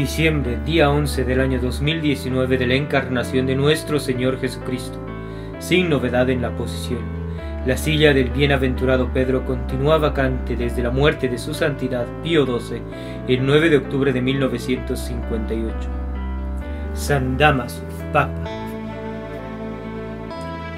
Diciembre, día 11 del año 2019 de la encarnación de nuestro Señor Jesucristo, sin novedad en la posición. La silla del bienaventurado Pedro continúa vacante desde la muerte de su santidad Pío XII el 9 de octubre de 1958. San Damaso, Papa.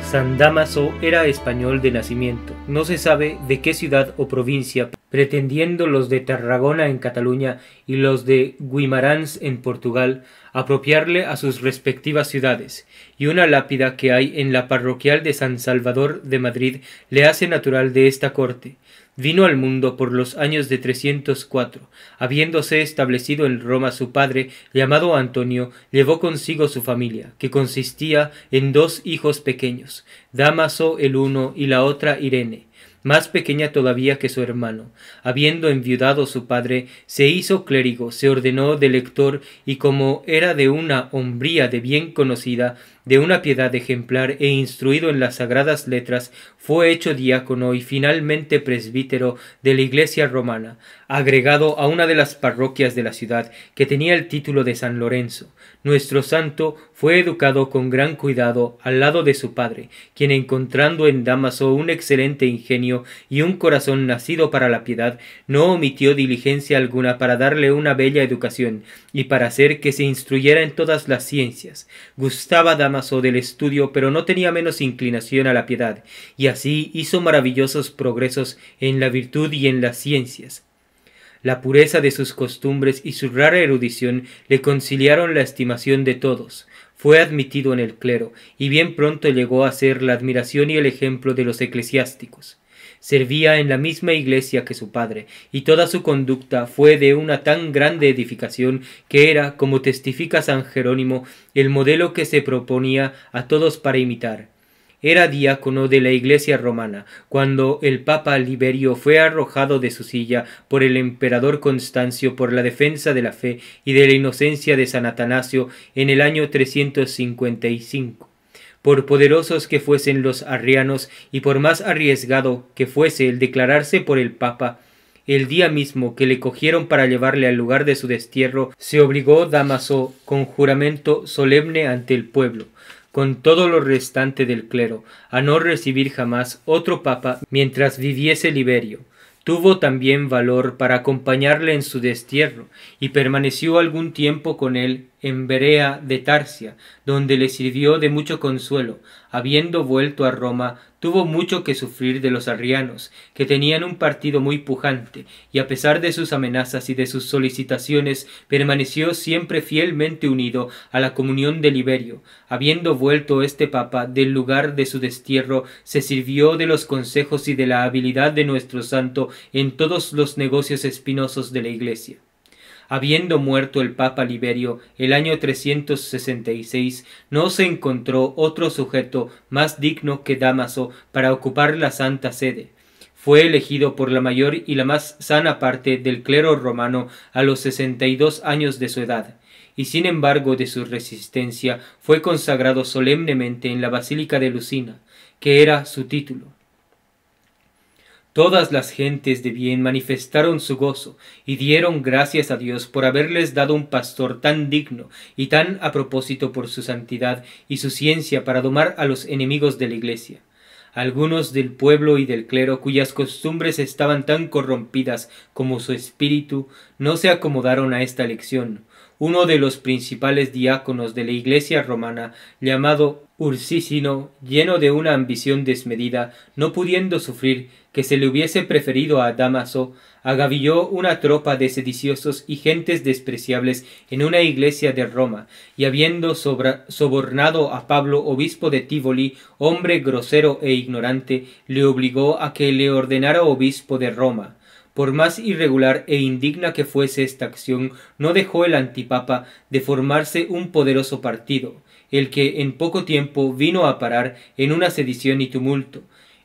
San Damaso era español de nacimiento. No se sabe de qué ciudad o provincia pretendiendo los de Tarragona en Cataluña y los de Guimarães en Portugal apropiarle a sus respectivas ciudades, y una lápida que hay en la parroquial de San Salvador de Madrid le hace natural de esta corte. Vino al mundo por los años de 304. Habiéndose establecido en Roma su padre, llamado Antonio, llevó consigo su familia, que consistía en dos hijos pequeños, Damaso el uno y la otra Irene más pequeña todavía que su hermano. Habiendo enviudado su padre, se hizo clérigo, se ordenó de lector y como era de una hombría de bien conocida, de una piedad ejemplar e instruido en las sagradas letras, fue hecho diácono y finalmente presbítero de la iglesia romana agregado a una de las parroquias de la ciudad que tenía el título de San Lorenzo. Nuestro santo fue educado con gran cuidado al lado de su padre, quien encontrando en Damaso un excelente ingenio y un corazón nacido para la piedad, no omitió diligencia alguna para darle una bella educación y para hacer que se instruyera en todas las ciencias. Gustaba Damaso del estudio, pero no tenía menos inclinación a la piedad, y así hizo maravillosos progresos en la virtud y en las ciencias. La pureza de sus costumbres y su rara erudición le conciliaron la estimación de todos. Fue admitido en el clero, y bien pronto llegó a ser la admiración y el ejemplo de los eclesiásticos. Servía en la misma iglesia que su padre, y toda su conducta fue de una tan grande edificación que era, como testifica San Jerónimo, el modelo que se proponía a todos para imitar era diácono de la Iglesia romana cuando el Papa Liberio fue arrojado de su silla por el emperador Constancio por la defensa de la fe y de la inocencia de San Atanasio en el año 355 por poderosos que fuesen los arrianos y por más arriesgado que fuese el declararse por el Papa, el día mismo que le cogieron para llevarle al lugar de su destierro, se obligó Damaso con juramento solemne ante el pueblo con todo lo restante del clero, a no recibir jamás otro papa mientras viviese Liberio. Tuvo también valor para acompañarle en su destierro, y permaneció algún tiempo con él en Berea de Tarsia, donde le sirvió de mucho consuelo. Habiendo vuelto a Roma, tuvo mucho que sufrir de los arrianos, que tenían un partido muy pujante, y a pesar de sus amenazas y de sus solicitaciones, permaneció siempre fielmente unido a la comunión de Liberio. Habiendo vuelto este papa del lugar de su destierro, se sirvió de los consejos y de la habilidad de nuestro santo en todos los negocios espinosos de la Iglesia habiendo muerto el Papa Liberio el año 366, no se encontró otro sujeto más digno que Damaso para ocupar la Santa Sede. Fue elegido por la mayor y la más sana parte del clero romano a los sesenta y dos años de su edad y sin embargo de su resistencia fue consagrado solemnemente en la Basílica de Lucina, que era su título. Todas las gentes de bien manifestaron su gozo y dieron gracias a Dios por haberles dado un pastor tan digno y tan a propósito por su santidad y su ciencia para domar a los enemigos de la Iglesia. Algunos del pueblo y del clero cuyas costumbres estaban tan corrompidas como su espíritu no se acomodaron a esta lección. Uno de los principales diáconos de la Iglesia romana, llamado Ursicino, lleno de una ambición desmedida, no pudiendo sufrir que se le hubiese preferido a Damaso, agavilló una tropa de sediciosos y gentes despreciables en una iglesia de Roma, y habiendo sobornado a Pablo, obispo de Tívoli, hombre grosero e ignorante, le obligó a que le ordenara obispo de Roma. Por más irregular e indigna que fuese esta acción, no dejó el antipapa de formarse un poderoso partido, el que en poco tiempo vino a parar en una sedición y tumulto,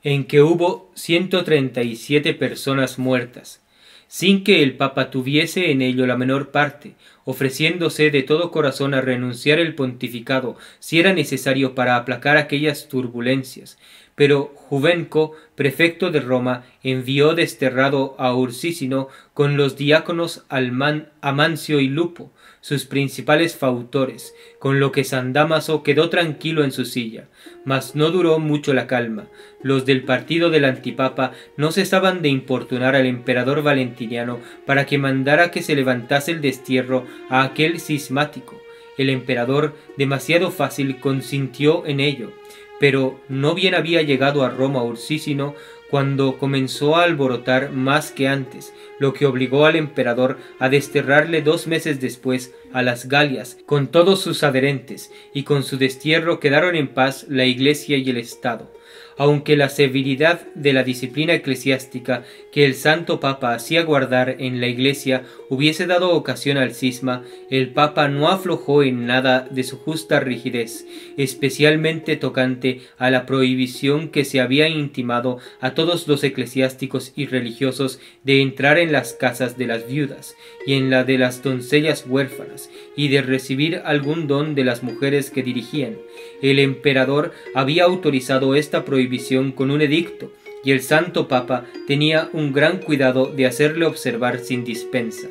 en que hubo ciento treinta y siete personas muertas, sin que el Papa tuviese en ello la menor parte, ofreciéndose de todo corazón a renunciar el pontificado si era necesario para aplacar aquellas turbulencias. Pero Juvenco, prefecto de Roma, envió desterrado a Ursísino con los diáconos Alman, Amancio y Lupo, sus principales fautores, con lo que San Damaso quedó tranquilo en su silla. Mas no duró mucho la calma. Los del partido del antipapa no cesaban de importunar al emperador Valentiniano para que mandara que se levantase el destierro a aquel cismático. El emperador, demasiado fácil, consintió en ello. Pero no bien había llegado a Roma ursísimo, cuando comenzó a alborotar más que antes, lo que obligó al emperador a desterrarle dos meses después a las Galias con todos sus adherentes, y con su destierro quedaron en paz la Iglesia y el Estado aunque la severidad de la disciplina eclesiástica que el Santo Papa hacía guardar en la Iglesia hubiese dado ocasión al cisma, el Papa no aflojó en nada de su justa rigidez, especialmente tocante a la prohibición que se había intimado a todos los eclesiásticos y religiosos de entrar en las casas de las viudas y en la de las doncellas huérfanas, y de recibir algún don de las mujeres que dirigían. El emperador había autorizado esta prohibición con un edicto, y el santo papa tenía un gran cuidado de hacerle observar sin dispensa.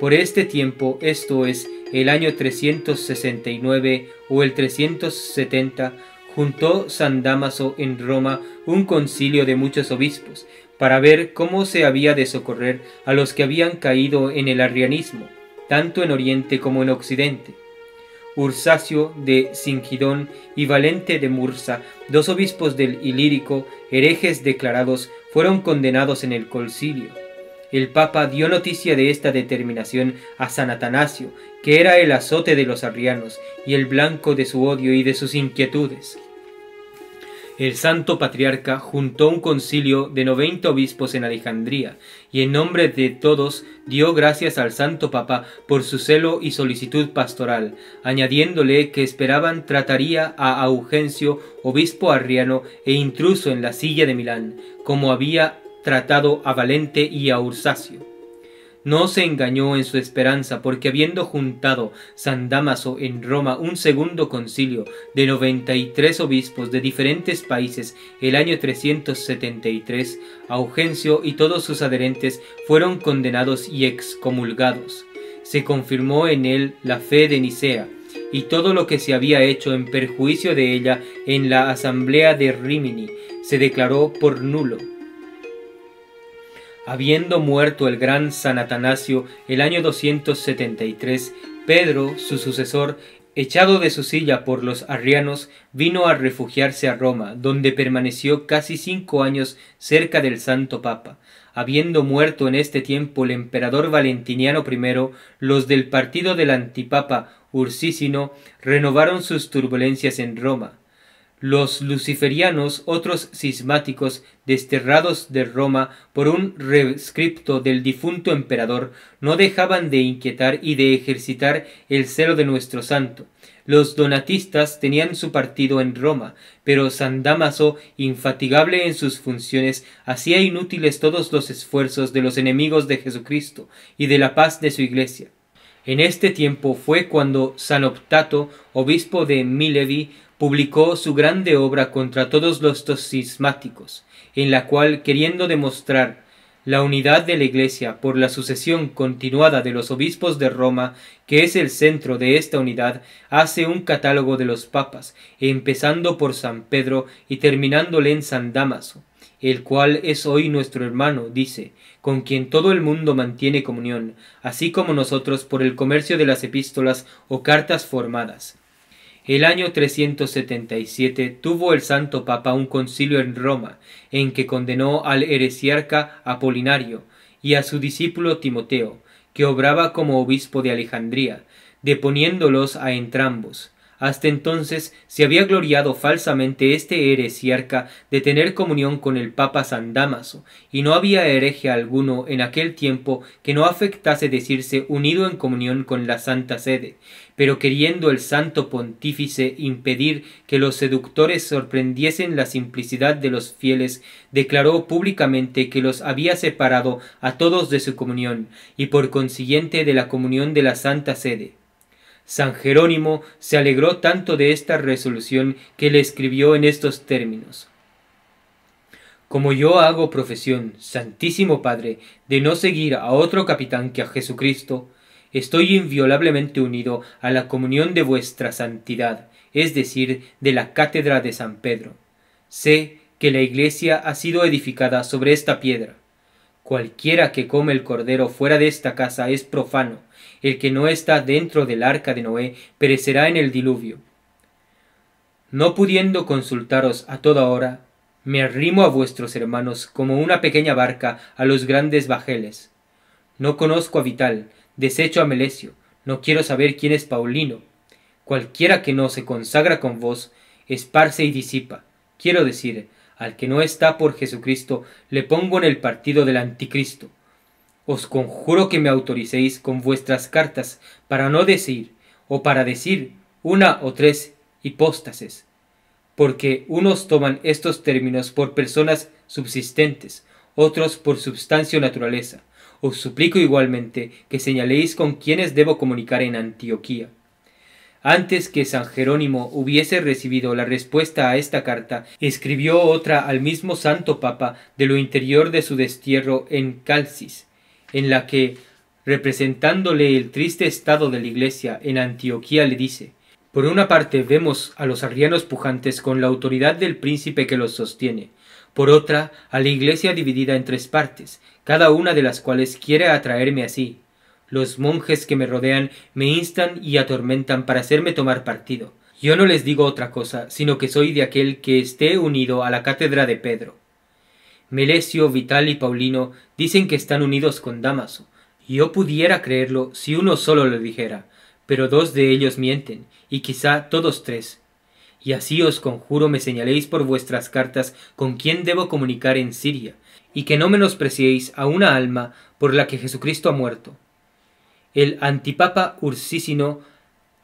Por este tiempo, esto es, el año 369 o el 370, juntó San Damaso en Roma un concilio de muchos obispos, para ver cómo se había de socorrer a los que habían caído en el arrianismo, tanto en Oriente como en Occidente. Ursacio de Singidón y Valente de murza dos obispos del Ilírico, herejes declarados, fueron condenados en el concilio. El Papa dio noticia de esta determinación a San Atanasio, que era el azote de los arrianos y el blanco de su odio y de sus inquietudes el santo patriarca juntó un concilio de noventa obispos en Alejandría y en nombre de todos dio gracias al santo papa por su celo y solicitud pastoral, añadiéndole que esperaban trataría a Augencio, obispo arriano e intruso en la silla de Milán, como había tratado a Valente y a Ursacio. No se engañó en su esperanza, porque habiendo juntado San Damaso en Roma un segundo concilio de noventa y tres obispos de diferentes países el año 373, Augencio y todos sus adherentes fueron condenados y excomulgados. Se confirmó en él la fe de Nicea y todo lo que se había hecho en perjuicio de ella en la asamblea de Rimini se declaró por nulo. Habiendo muerto el gran San Atanasio el año 273, Pedro, su sucesor, echado de su silla por los arrianos, vino a refugiarse a Roma, donde permaneció casi cinco años cerca del Santo Papa. Habiendo muerto en este tiempo el emperador Valentiniano I, los del partido del antipapa Ursicino renovaron sus turbulencias en Roma los luciferianos, otros cismáticos desterrados de Roma por un rescripto del difunto emperador, no dejaban de inquietar y de ejercitar el celo de nuestro santo. Los donatistas tenían su partido en Roma, pero San Damaso, infatigable en sus funciones, hacía inútiles todos los esfuerzos de los enemigos de Jesucristo y de la paz de su iglesia. En este tiempo fue cuando San Optato, obispo de Milevi, publicó su grande obra contra todos los tosismáticos, en la cual, queriendo demostrar la unidad de la Iglesia por la sucesión continuada de los obispos de Roma, que es el centro de esta unidad, hace un catálogo de los papas, empezando por San Pedro y terminándole en San Damaso, el cual es hoy nuestro hermano, dice, con quien todo el mundo mantiene comunión, así como nosotros por el comercio de las epístolas o cartas formadas el año 377 tuvo el Santo Papa un concilio en Roma, en que condenó al heresiarca Apolinario y a su discípulo Timoteo, que obraba como obispo de Alejandría, deponiéndolos a entrambos. Hasta entonces se había gloriado falsamente este hereciarca de tener comunión con el Papa San Damaso, y no había hereje alguno en aquel tiempo que no afectase decirse unido en comunión con la Santa Sede, pero queriendo el Santo Pontífice impedir que los seductores sorprendiesen la simplicidad de los fieles, declaró públicamente que los había separado a todos de su comunión, y por consiguiente de la comunión de la Santa Sede. San Jerónimo se alegró tanto de esta resolución que le escribió en estos términos. Como yo hago profesión, Santísimo Padre, de no seguir a otro capitán que a Jesucristo, estoy inviolablemente unido a la comunión de vuestra santidad, es decir, de la cátedra de San Pedro. Sé que la iglesia ha sido edificada sobre esta piedra. Cualquiera que come el cordero fuera de esta casa es profano, el que no está dentro del arca de Noé perecerá en el diluvio. No pudiendo consultaros a toda hora, me arrimo a vuestros hermanos como una pequeña barca a los grandes bajeles. No conozco a Vital, desecho a Melecio, no quiero saber quién es Paulino. Cualquiera que no se consagra con vos, esparce y disipa. Quiero decir, al que no está por Jesucristo, le pongo en el partido del anticristo. Os conjuro que me autoricéis con vuestras cartas para no decir, o para decir, una o tres hipóstases, porque unos toman estos términos por personas subsistentes, otros por substancia o naturaleza. Os suplico igualmente que señaléis con quienes debo comunicar en Antioquía. Antes que San Jerónimo hubiese recibido la respuesta a esta carta, escribió otra al mismo Santo Papa de lo interior de su destierro en Calcis, en la que, representándole el triste estado de la Iglesia en Antioquía, le dice, por una parte vemos a los arrianos pujantes con la autoridad del príncipe que los sostiene, por otra, a la Iglesia dividida en tres partes, cada una de las cuales quiere atraerme así Los monjes que me rodean me instan y atormentan para hacerme tomar partido. Yo no les digo otra cosa, sino que soy de aquel que esté unido a la cátedra de Pedro. Melesio, Vital y Paulino dicen que están unidos con Damaso. Yo pudiera creerlo si uno solo lo dijera, pero dos de ellos mienten, y quizá todos tres. Y así os conjuro me señaléis por vuestras cartas con quién debo comunicar en Siria, y que no menospreciéis a una alma por la que Jesucristo ha muerto. El antipapa Ursicino,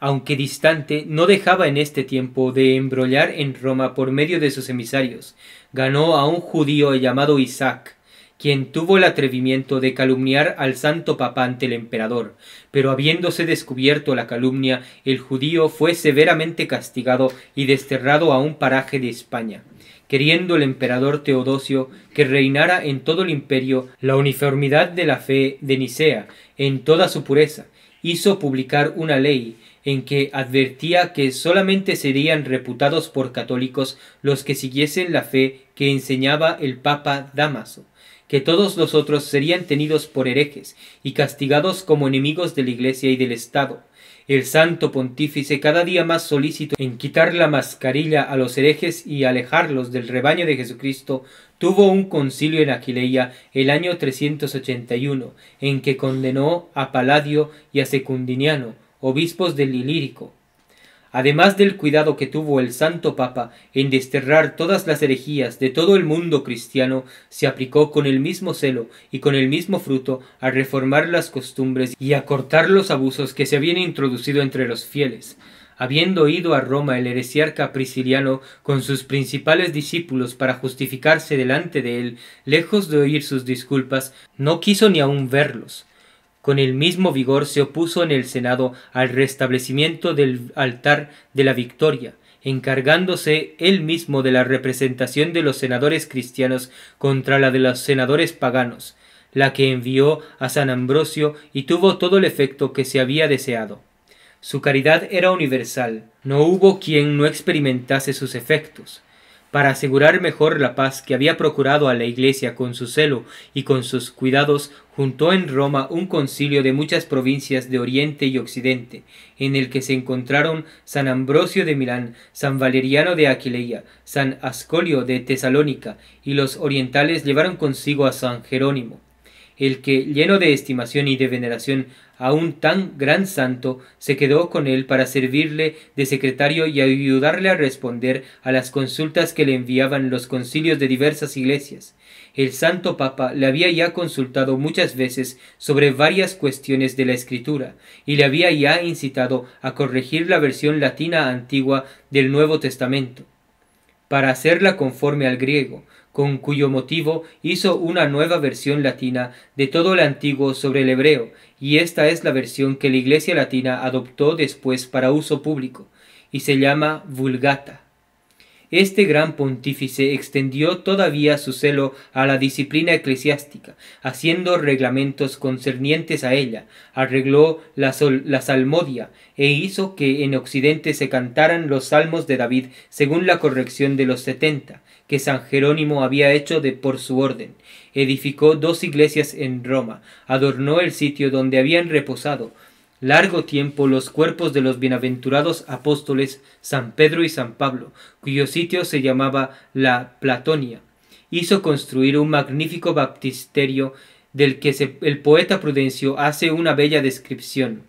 aunque distante, no dejaba en este tiempo de embrollar en Roma por medio de sus emisarios, ganó a un judío llamado Isaac, quien tuvo el atrevimiento de calumniar al santo papa ante el emperador, pero habiéndose descubierto la calumnia, el judío fue severamente castigado y desterrado a un paraje de España, queriendo el emperador Teodosio que reinara en todo el imperio la uniformidad de la fe de Nicea en toda su pureza, hizo publicar una ley en que advertía que solamente serían reputados por católicos los que siguiesen la fe que enseñaba el Papa Damaso, que todos los otros serían tenidos por herejes y castigados como enemigos de la Iglesia y del Estado. El santo pontífice cada día más solícito en quitar la mascarilla a los herejes y alejarlos del rebaño de Jesucristo, tuvo un concilio en Aquileia el año 381, en que condenó a Paladio y a Secundiniano, obispos del Ilírico. Además del cuidado que tuvo el Santo Papa en desterrar todas las herejías de todo el mundo cristiano, se aplicó con el mismo celo y con el mismo fruto a reformar las costumbres y a cortar los abusos que se habían introducido entre los fieles. Habiendo ido a Roma el heresiarca Prisciliano con sus principales discípulos para justificarse delante de él, lejos de oír sus disculpas, no quiso ni aun verlos con el mismo vigor se opuso en el Senado al restablecimiento del altar de la victoria, encargándose él mismo de la representación de los senadores cristianos contra la de los senadores paganos, la que envió a San Ambrosio y tuvo todo el efecto que se había deseado. Su caridad era universal, no hubo quien no experimentase sus efectos, para asegurar mejor la paz que había procurado a la Iglesia con su celo y con sus cuidados, juntó en Roma un concilio de muchas provincias de Oriente y Occidente, en el que se encontraron San Ambrosio de Milán, San Valeriano de Aquileia, San Ascolio de Tesalónica, y los orientales llevaron consigo a San Jerónimo el que, lleno de estimación y de veneración a un tan gran santo, se quedó con él para servirle de secretario y ayudarle a responder a las consultas que le enviaban los concilios de diversas iglesias. El santo papa le había ya consultado muchas veces sobre varias cuestiones de la escritura, y le había ya incitado a corregir la versión latina antigua del Nuevo Testamento, para hacerla conforme al griego, con cuyo motivo hizo una nueva versión latina de todo el antiguo sobre el hebreo, y esta es la versión que la Iglesia latina adoptó después para uso público, y se llama Vulgata. Este gran pontífice extendió todavía su celo a la disciplina eclesiástica, haciendo reglamentos concernientes a ella, arregló la, salmodia e hizo que en Occidente se cantaran los salmos de David según la corrección de los setenta, que San Jerónimo había hecho de por su orden. Edificó dos iglesias en Roma, adornó el sitio donde habían reposado, largo tiempo los cuerpos de los bienaventurados apóstoles San Pedro y San Pablo, cuyo sitio se llamaba la Platonia. Hizo construir un magnífico baptisterio del que el poeta Prudencio hace una bella descripción,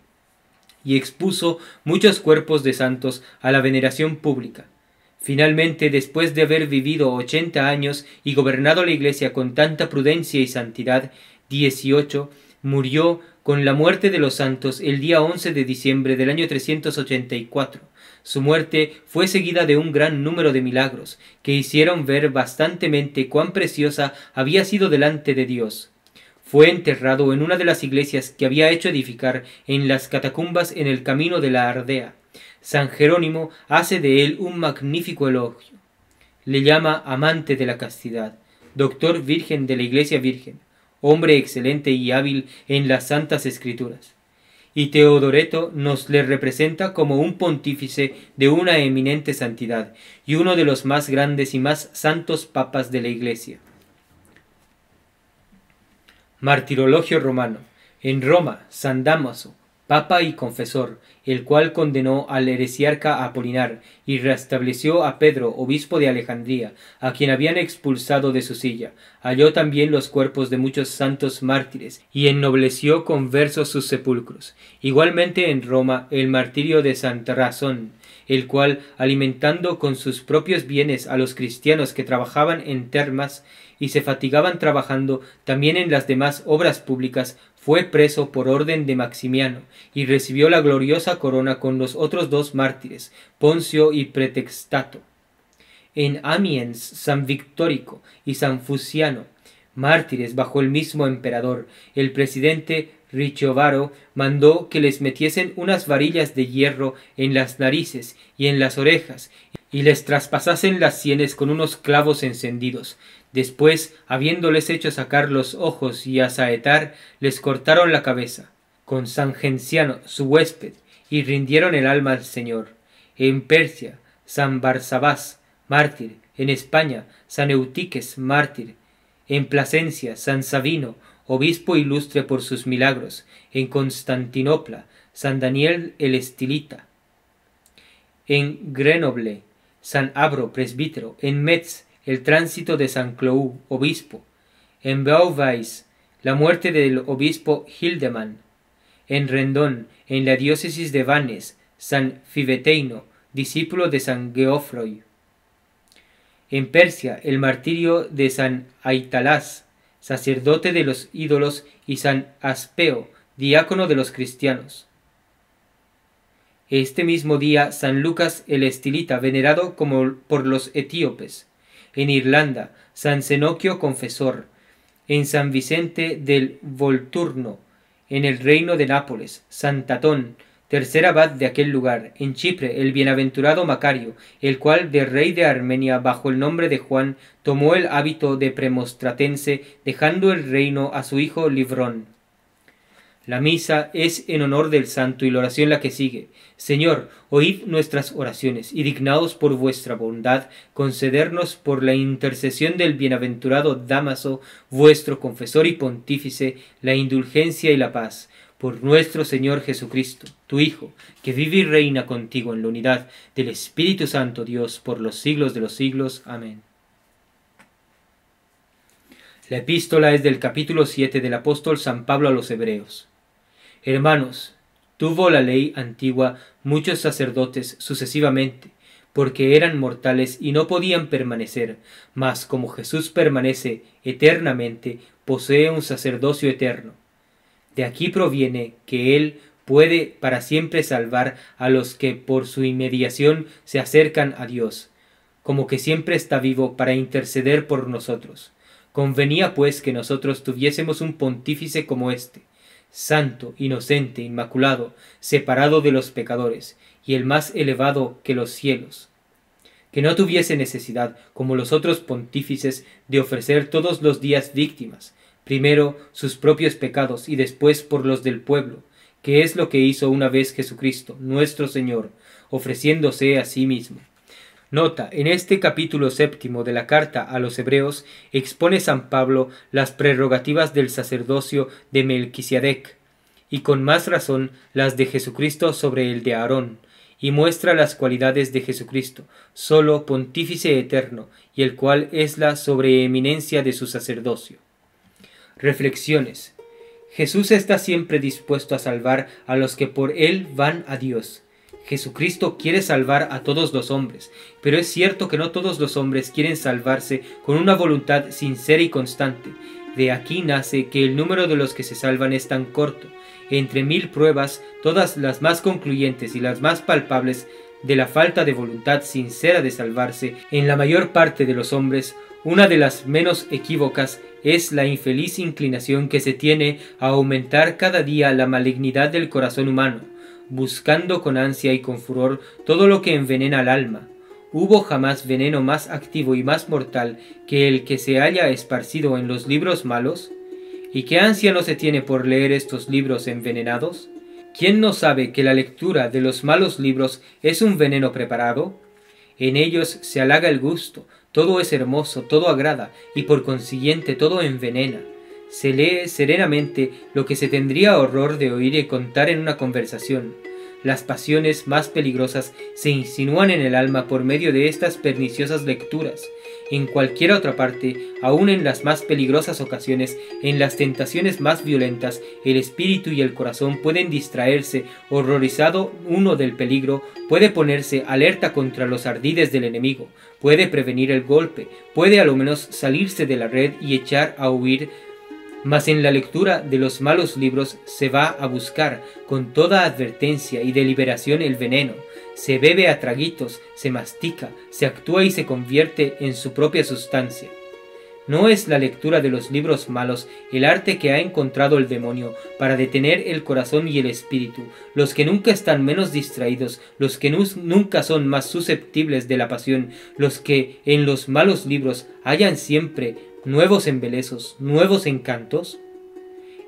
y expuso muchos cuerpos de santos a la veneración pública. Finalmente, después de haber vivido ochenta años y gobernado la Iglesia con tanta prudencia y santidad, dieciocho, murió con la muerte de los santos el día 11 de diciembre del año 384. Su muerte fue seguida de un gran número de milagros, que hicieron ver bastantemente cuán preciosa había sido delante de Dios. Fue enterrado en una de las iglesias que había hecho edificar en las catacumbas en el camino de la Ardea. San Jerónimo hace de él un magnífico elogio. Le llama amante de la castidad, doctor virgen de la iglesia virgen, hombre excelente y hábil en las Santas Escrituras. Y Teodoreto nos le representa como un pontífice de una eminente santidad y uno de los más grandes y más santos papas de la Iglesia. Martirologio romano. En Roma, San Damaso, papa y confesor, el cual condenó al heresiarca Apolinar y restableció a Pedro, obispo de Alejandría, a quien habían expulsado de su silla. Halló también los cuerpos de muchos santos mártires y ennobleció con versos sus sepulcros. Igualmente en Roma, el martirio de Santa Razón, el cual, alimentando con sus propios bienes a los cristianos que trabajaban en termas y se fatigaban trabajando también en las demás obras públicas, fue preso por orden de Maximiano y recibió la gloriosa corona con los otros dos mártires, Poncio y Pretextato. En Amiens, San Victórico y San Fusiano, mártires bajo el mismo emperador, el presidente Richovaro mandó que les metiesen unas varillas de hierro en las narices y en las orejas, y les traspasasen las sienes con unos clavos encendidos, Después, habiéndoles hecho sacar los ojos y asaetar, les cortaron la cabeza, con San Genciano, su huésped, y rindieron el alma al Señor. En Persia, San Barsabás, mártir. En España, San Eutiques, mártir. En Plasencia, San Sabino, obispo ilustre por sus milagros. En Constantinopla, San Daniel el Estilita. En Grenoble, San Abro, presbítero. En Metz, el tránsito de San Clou, obispo, en Beauvais, la muerte del obispo Hildeman, en Rendón, en la diócesis de Vannes, San Fiveteino, discípulo de San Geofroy, En Persia, el martirio de San Aitalás, sacerdote de los ídolos, y San Aspeo, diácono de los cristianos. Este mismo día, San Lucas el Estilita, venerado como por los etíopes, en Irlanda, San Senoquio Confesor, en San Vicente del Volturno, en el reino de Nápoles, San Tatón, tercer abad de aquel lugar, en Chipre, el bienaventurado Macario, el cual de rey de Armenia bajo el nombre de Juan tomó el hábito de premostratense, dejando el reino a su hijo Livrón. La misa es en honor del santo y la oración la que sigue. Señor, oíd nuestras oraciones y dignaos por vuestra bondad concedernos por la intercesión del bienaventurado Damaso, vuestro confesor y pontífice, la indulgencia y la paz por nuestro Señor Jesucristo, tu Hijo, que vive y reina contigo en la unidad del Espíritu Santo Dios por los siglos de los siglos. Amén. La epístola es del capítulo 7 del apóstol San Pablo a los Hebreos. Hermanos, tuvo la ley antigua muchos sacerdotes sucesivamente, porque eran mortales y no podían permanecer, mas como Jesús permanece eternamente, posee un sacerdocio eterno. De aquí proviene que Él puede para siempre salvar a los que por su inmediación se acercan a Dios, como que siempre está vivo para interceder por nosotros. Convenía pues que nosotros tuviésemos un pontífice como éste, santo, inocente, inmaculado, separado de los pecadores, y el más elevado que los cielos, que no tuviese necesidad, como los otros pontífices, de ofrecer todos los días víctimas, primero sus propios pecados y después por los del pueblo, que es lo que hizo una vez Jesucristo, nuestro Señor, ofreciéndose a sí mismo. Nota, en este capítulo séptimo de la carta a los hebreos expone San Pablo las prerrogativas del sacerdocio de Melquisedec, y con más razón las de Jesucristo sobre el de Aarón, y muestra las cualidades de Jesucristo, solo pontífice eterno, y el cual es la sobreeminencia de su sacerdocio. Reflexiones. Jesús está siempre dispuesto a salvar a los que por él van a Dios Jesucristo quiere salvar a todos los hombres, pero es cierto que no todos los hombres quieren salvarse con una voluntad sincera y constante. De aquí nace que el número de los que se salvan es tan corto. Entre mil pruebas, todas las más concluyentes y las más palpables de la falta de voluntad sincera de salvarse en la mayor parte de los hombres, una de las menos equívocas es la infeliz inclinación que se tiene a aumentar cada día la malignidad del corazón humano buscando con ansia y con furor todo lo que envenena el alma. ¿Hubo jamás veneno más activo y más mortal que el que se haya esparcido en los libros malos? ¿Y qué ansia no se tiene por leer estos libros envenenados? ¿Quién no sabe que la lectura de los malos libros es un veneno preparado? En ellos se halaga el gusto, todo es hermoso, todo agrada, y por consiguiente todo envenena se lee serenamente lo que se tendría horror de oír y contar en una conversación. Las pasiones más peligrosas se insinúan en el alma por medio de estas perniciosas lecturas. En cualquier otra parte, aun en las más peligrosas ocasiones, en las tentaciones más violentas, el espíritu y el corazón pueden distraerse, horrorizado uno del peligro, puede ponerse alerta contra los ardides del enemigo, puede prevenir el golpe, puede a lo menos salirse de la red y echar a huir mas en la lectura de los malos libros se va a buscar con toda advertencia y deliberación el veneno, se bebe a traguitos, se mastica, se actúa y se convierte en su propia sustancia. No es la lectura de los libros malos el arte que ha encontrado el demonio para detener el corazón y el espíritu, los que nunca están menos distraídos, los que nunca son más susceptibles de la pasión, los que en los malos libros hallan siempre nuevos embelezos, nuevos encantos.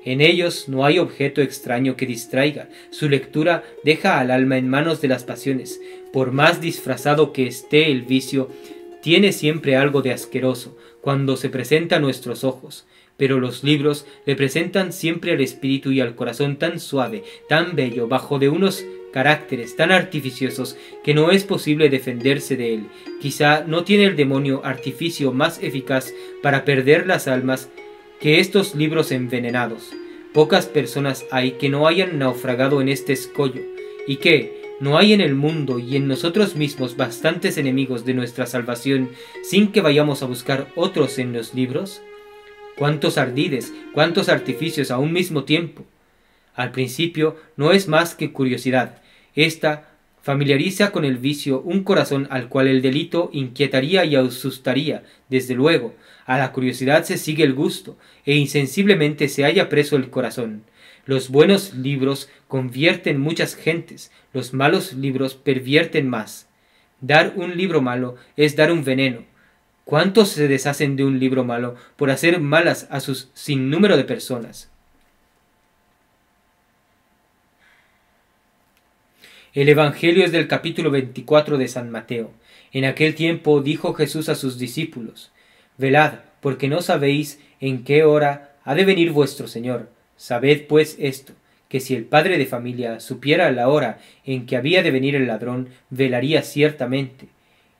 En ellos no hay objeto extraño que distraiga, su lectura deja al alma en manos de las pasiones, por más disfrazado que esté el vicio, tiene siempre algo de asqueroso cuando se presenta a nuestros ojos, pero los libros le presentan siempre al espíritu y al corazón tan suave, tan bello, bajo de unos caracteres tan artificiosos que no es posible defenderse de él. Quizá no tiene el demonio artificio más eficaz para perder las almas que estos libros envenenados. Pocas personas hay que no hayan naufragado en este escollo, y que no hay en el mundo y en nosotros mismos bastantes enemigos de nuestra salvación sin que vayamos a buscar otros en los libros. Cuántos ardides, cuántos artificios a un mismo tiempo. Al principio no es más que curiosidad, esta familiariza con el vicio un corazón al cual el delito inquietaría y asustaría, desde luego, a la curiosidad se sigue el gusto, e insensiblemente se halla preso el corazón. Los buenos libros convierten muchas gentes, los malos libros pervierten más. Dar un libro malo es dar un veneno. ¿Cuántos se deshacen de un libro malo por hacer malas a sus sinnúmero de personas? El Evangelio es del capítulo 24 de San Mateo. En aquel tiempo dijo Jesús a sus discípulos, Velad, porque no sabéis en qué hora ha de venir vuestro Señor. Sabed pues esto, que si el padre de familia supiera la hora en que había de venir el ladrón, velaría ciertamente,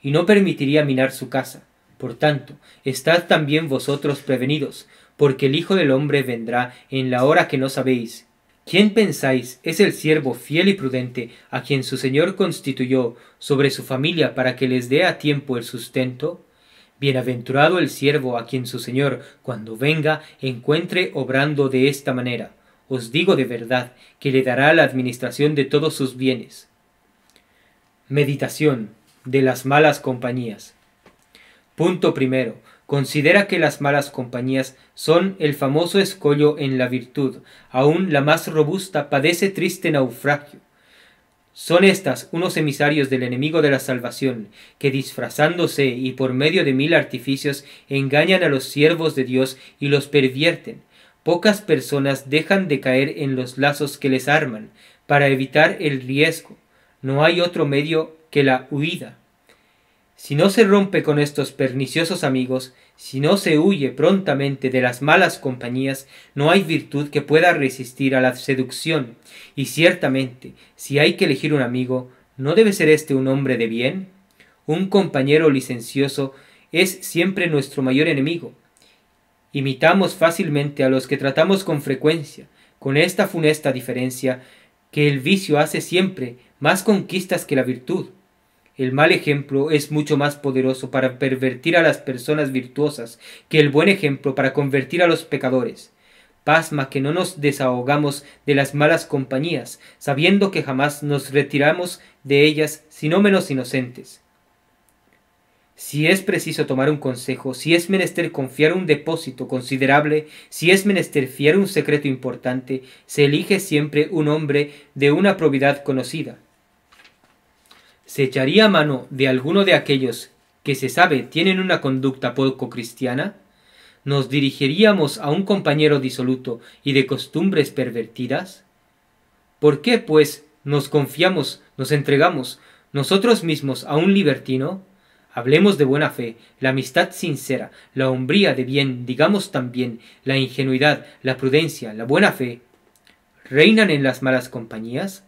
y no permitiría minar su casa. Por tanto, estad también vosotros prevenidos, porque el Hijo del hombre vendrá en la hora que no sabéis, ¿Quién pensáis es el siervo fiel y prudente a quien su Señor constituyó sobre su familia para que les dé a tiempo el sustento? Bienaventurado el siervo a quien su Señor, cuando venga, encuentre obrando de esta manera. Os digo de verdad que le dará la administración de todos sus bienes. Meditación de las malas compañías. Punto primero considera que las malas compañías son el famoso escollo en la virtud, aun la más robusta padece triste naufragio. Son estas unos emisarios del enemigo de la salvación, que disfrazándose y por medio de mil artificios engañan a los siervos de Dios y los pervierten. Pocas personas dejan de caer en los lazos que les arman, para evitar el riesgo. No hay otro medio que la huida. Si no se rompe con estos perniciosos amigos, si no se huye prontamente de las malas compañías, no hay virtud que pueda resistir a la seducción. Y ciertamente, si hay que elegir un amigo, ¿no debe ser este un hombre de bien? Un compañero licencioso es siempre nuestro mayor enemigo. Imitamos fácilmente a los que tratamos con frecuencia, con esta funesta diferencia que el vicio hace siempre más conquistas que la virtud el mal ejemplo es mucho más poderoso para pervertir a las personas virtuosas que el buen ejemplo para convertir a los pecadores. Pasma que no nos desahogamos de las malas compañías, sabiendo que jamás nos retiramos de ellas, sino menos inocentes. Si es preciso tomar un consejo, si es menester confiar un depósito considerable, si es menester fiar un secreto importante, se elige siempre un hombre de una probidad conocida ¿se echaría mano de alguno de aquellos que se sabe tienen una conducta poco cristiana? ¿Nos dirigiríamos a un compañero disoluto y de costumbres pervertidas? ¿Por qué, pues, nos confiamos, nos entregamos nosotros mismos a un libertino? Hablemos de buena fe, la amistad sincera, la hombría de bien, digamos también, la ingenuidad, la prudencia, la buena fe. ¿Reinan en las malas compañías?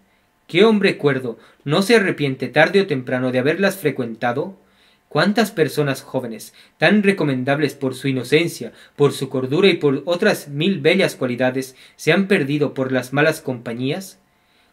¿Qué hombre cuerdo no se arrepiente tarde o temprano de haberlas frecuentado? ¿Cuántas personas jóvenes, tan recomendables por su inocencia, por su cordura y por otras mil bellas cualidades, se han perdido por las malas compañías?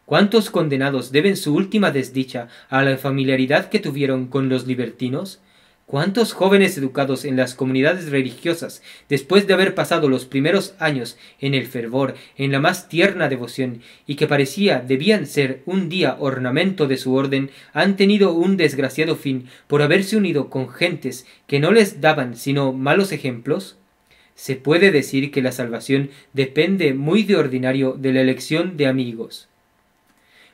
¿Cuántos condenados deben su última desdicha a la familiaridad que tuvieron con los libertinos? ¿Cuántos jóvenes educados en las comunidades religiosas, después de haber pasado los primeros años en el fervor, en la más tierna devoción, y que parecía debían ser un día ornamento de su orden, han tenido un desgraciado fin por haberse unido con gentes que no les daban sino malos ejemplos? Se puede decir que la salvación depende muy de ordinario de la elección de amigos.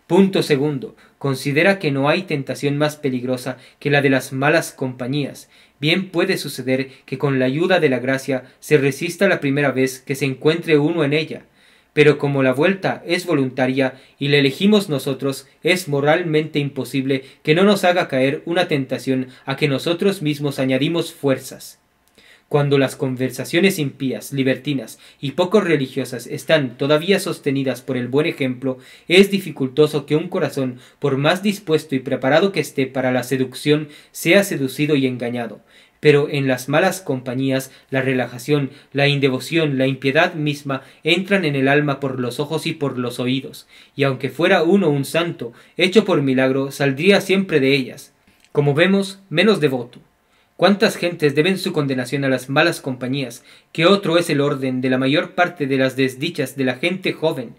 Punto segundo considera que no hay tentación más peligrosa que la de las malas compañías. Bien puede suceder que con la ayuda de la gracia se resista la primera vez que se encuentre uno en ella, pero como la vuelta es voluntaria y la elegimos nosotros, es moralmente imposible que no nos haga caer una tentación a que nosotros mismos añadimos fuerzas. Cuando las conversaciones impías, libertinas y poco religiosas están todavía sostenidas por el buen ejemplo, es dificultoso que un corazón, por más dispuesto y preparado que esté para la seducción, sea seducido y engañado. Pero en las malas compañías, la relajación, la indevoción, la impiedad misma entran en el alma por los ojos y por los oídos, y aunque fuera uno un santo, hecho por milagro, saldría siempre de ellas, como vemos, menos devoto. ¿Cuántas gentes deben su condenación a las malas compañías, qué otro es el orden de la mayor parte de las desdichas de la gente joven?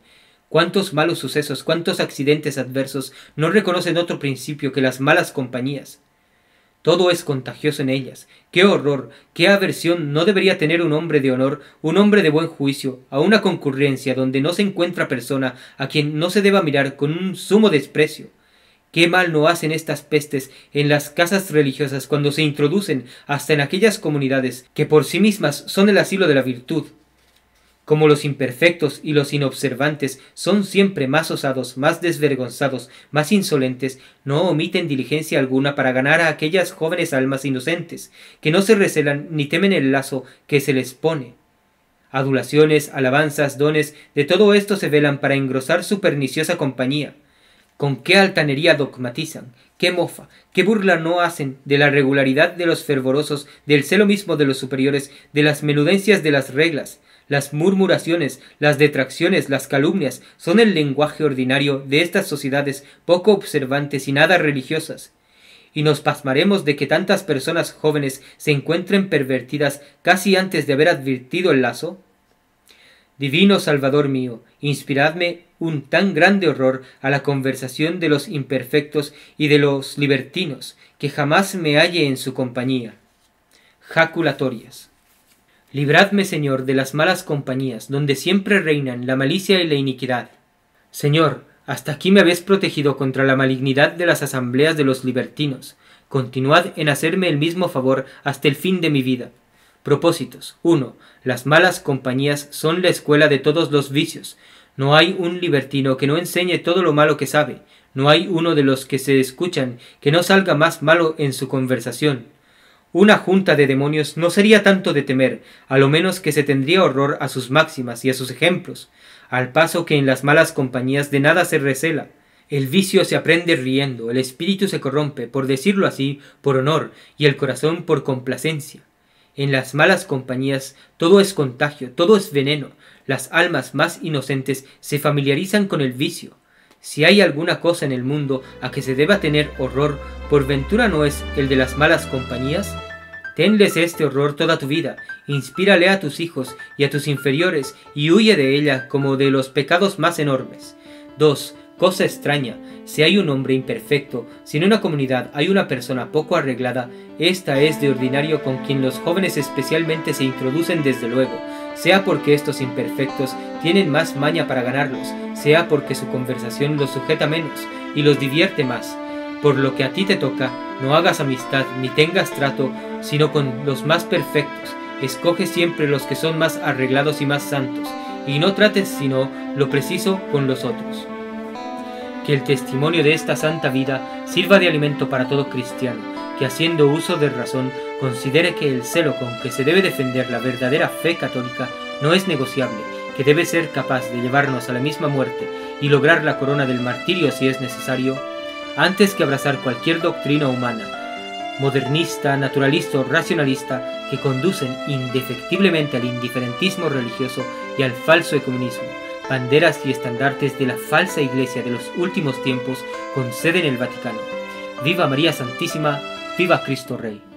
¿Cuántos malos sucesos, cuántos accidentes adversos no reconocen otro principio que las malas compañías? Todo es contagioso en ellas. Qué horror, qué aversión no debería tener un hombre de honor, un hombre de buen juicio, a una concurrencia donde no se encuentra persona a quien no se deba mirar con un sumo desprecio. Qué mal no hacen estas pestes en las casas religiosas cuando se introducen hasta en aquellas comunidades que por sí mismas son el asilo de la virtud. Como los imperfectos y los inobservantes son siempre más osados, más desvergonzados, más insolentes, no omiten diligencia alguna para ganar a aquellas jóvenes almas inocentes, que no se recelan ni temen el lazo que se les pone. Adulaciones, alabanzas, dones, de todo esto se velan para engrosar su perniciosa compañía. Con qué altanería dogmatizan, qué mofa, qué burla no hacen de la regularidad de los fervorosos, del celo mismo de los superiores, de las menudencias de las reglas, las murmuraciones, las detracciones, las calumnias son el lenguaje ordinario de estas sociedades poco observantes y nada religiosas. Y nos pasmaremos de que tantas personas jóvenes se encuentren pervertidas casi antes de haber advertido el lazo. Divino Salvador mío, inspiradme un tan grande horror a la conversación de los imperfectos y de los libertinos, que jamás me halle en su compañía. Jaculatorias. Libradme, Señor, de las malas compañías, donde siempre reinan la malicia y la iniquidad. Señor, hasta aquí me habéis protegido contra la malignidad de las asambleas de los libertinos. Continuad en hacerme el mismo favor hasta el fin de mi vida. Propósitos. 1. Las malas compañías son la escuela de todos los vicios, no hay un libertino que no enseñe todo lo malo que sabe. No hay uno de los que se escuchan que no salga más malo en su conversación. Una junta de demonios no sería tanto de temer, a lo menos que se tendría horror a sus máximas y a sus ejemplos, al paso que en las malas compañías de nada se recela. El vicio se aprende riendo, el espíritu se corrompe, por decirlo así, por honor, y el corazón por complacencia. En las malas compañías todo es contagio, todo es veneno, las almas más inocentes se familiarizan con el vicio. Si hay alguna cosa en el mundo a que se deba tener horror, por ventura no es el de las malas compañías. Tenles este horror toda tu vida, inspírale a tus hijos y a tus inferiores y huye de ella como de los pecados más enormes. 2. Cosa extraña, si hay un hombre imperfecto, si en una comunidad hay una persona poco arreglada, esta es de ordinario con quien los jóvenes especialmente se introducen desde luego, sea porque estos imperfectos tienen más maña para ganarlos, sea porque su conversación los sujeta menos y los divierte más. Por lo que a ti te toca, no hagas amistad ni tengas trato, sino con los más perfectos. Escoge siempre los que son más arreglados y más santos, y no trates sino lo preciso con los otros. Que el testimonio de esta santa vida sirva de alimento para todo cristiano que haciendo uso de razón considere que el celo con que se debe defender la verdadera fe católica no es negociable, que debe ser capaz de llevarnos a la misma muerte y lograr la corona del martirio si es necesario, antes que abrazar cualquier doctrina humana, modernista, naturalista o racionalista, que conducen indefectiblemente al indiferentismo religioso y al falso ecumenismo. Banderas y estandartes de la falsa iglesia de los últimos tiempos con sede en el Vaticano. Viva María Santísima, ¡Viva Cristo Rey!